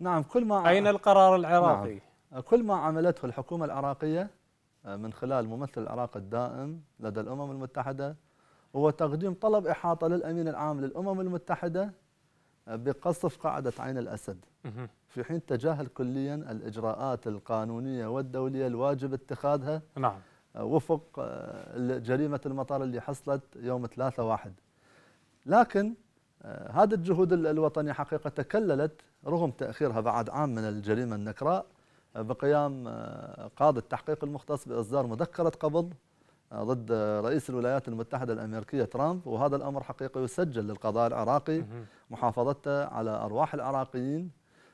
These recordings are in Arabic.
نعم كل ما أين القرار العراقي؟ نعم كل ما عملته الحكومة العراقية آه، من خلال ممثل العراق الدائم لدى الأمم المتحدة هو تقديم طلب إحاطة للأمين العام للأمم المتحدة آه، بقصف قاعدة عين الأسد في حين تجاهل كليا الإجراءات القانونية والدولية الواجب اتخاذها نعم آه، وفق جريمة المطار اللي حصلت يوم 3 1 لكن آه، هذه الجهود الوطنية حقيقة تكللت رغم تأخيرها بعد عام من الجريمة النكراء آه، بقيام آه، قاضي التحقيق المختص بإصدار مذكرة قبض ضد رئيس الولايات المتحدة الأمريكية ترامب وهذا الأمر حقيقة يسجل للقضاء العراقي محافظته على أرواح العراقيين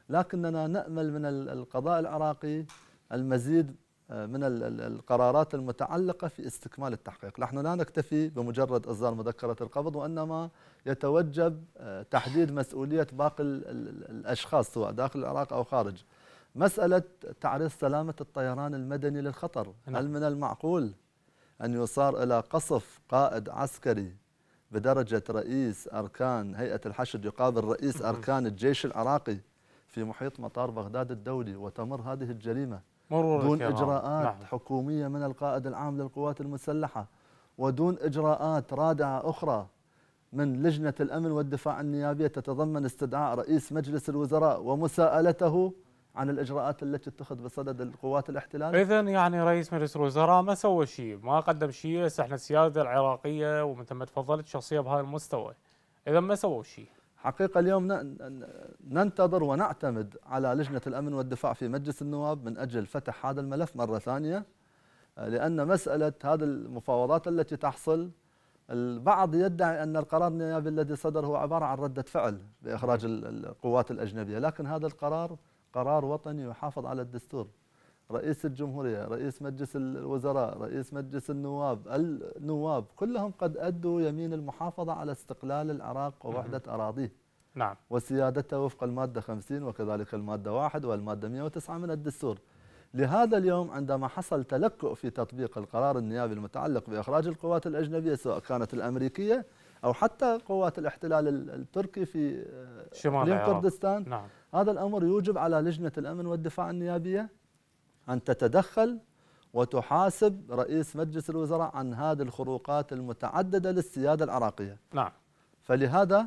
لكننا نأمل من القضاء العراقي المزيد آه، من القرارات المتعلقة في استكمال التحقيق نحن لا نكتفي بمجرد إصدار مذكرة القبض وإنما يتوجب آه، تحديد مسؤولية باقي الأشخاص سواء داخل العراق أو خارج مسألة تعريض سلامة الطيران المدني للخطر نعم. هل من المعقول أن يصار إلى قصف قائد عسكري بدرجة رئيس أركان هيئة الحشد يقابل رئيس أركان الجيش العراقي في محيط مطار بغداد الدولي وتمر هذه الجريمة مرور دون الكرام. إجراءات نعم. حكومية من القائد العام للقوات المسلحة ودون إجراءات رادعة أخرى من لجنة الأمن والدفاع النيابية تتضمن استدعاء رئيس مجلس الوزراء ومساءلته عن الإجراءات التي اتخذ بصدد القوات الاحتلال إذا يعني رئيس مجلس الوزراء ما سوى شيء ما قدم شيء هسه احنا السيادة العراقية ومثل ما تفضلت شخصية بهذا المستوى إذا ما سووا شيء حقيقة اليوم ننتظر ونعتمد على لجنة الأمن والدفاع في مجلس النواب من أجل فتح هذا الملف مرة ثانية آه، لأن مسألة هذه المفاوضات التي تحصل البعض يدعي أن القرار النيابي الذي صدر هو عبارة عن ردة فعل بإخراج القوات الأجنبية لكن هذا القرار قرار وطني يحافظ على الدستور رئيس الجمهورية رئيس مجلس الوزراء رئيس مجلس النواب النواب كلهم قد أدوا يمين المحافظة على استقلال العراق ووحدة أراضيه نعم وسيادته وفق المادة 50 وكذلك المادة 1 والمادة 109 من الدستور لهذا اليوم عندما حصل تلكؤ في تطبيق القرار النيابي المتعلق بإخراج القوات الأجنبية سواء كانت الأمريكية أو حتى قوات الاحتلال التركي في آه، شمال كردستان نعم. هذا الأمر يوجب على لجنة الأمن والدفاع النيابية أن تتدخل وتحاسب رئيس مجلس الوزراء عن هذه الخروقات المتعددة للسيادة العراقية نعم فلهذا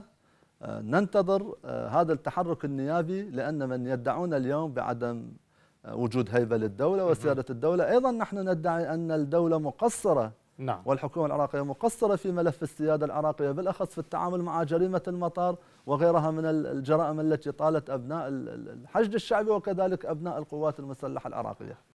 آه، ننتظر آه، هذا التحرك النيابي لأن من يدعون اليوم بعدم آه، وجود هيبة للدولة وسيادة الدولة أيضا نحن ندعي أن الدولة مقصرة نعم. والحكومة العراقية مقصرة في ملف السيادة العراقية بالأخص في التعامل مع جريمة المطار وغيرها من الجرائم التي طالت أبناء الحشد الشعبي وكذلك أبناء القوات المسلحة العراقية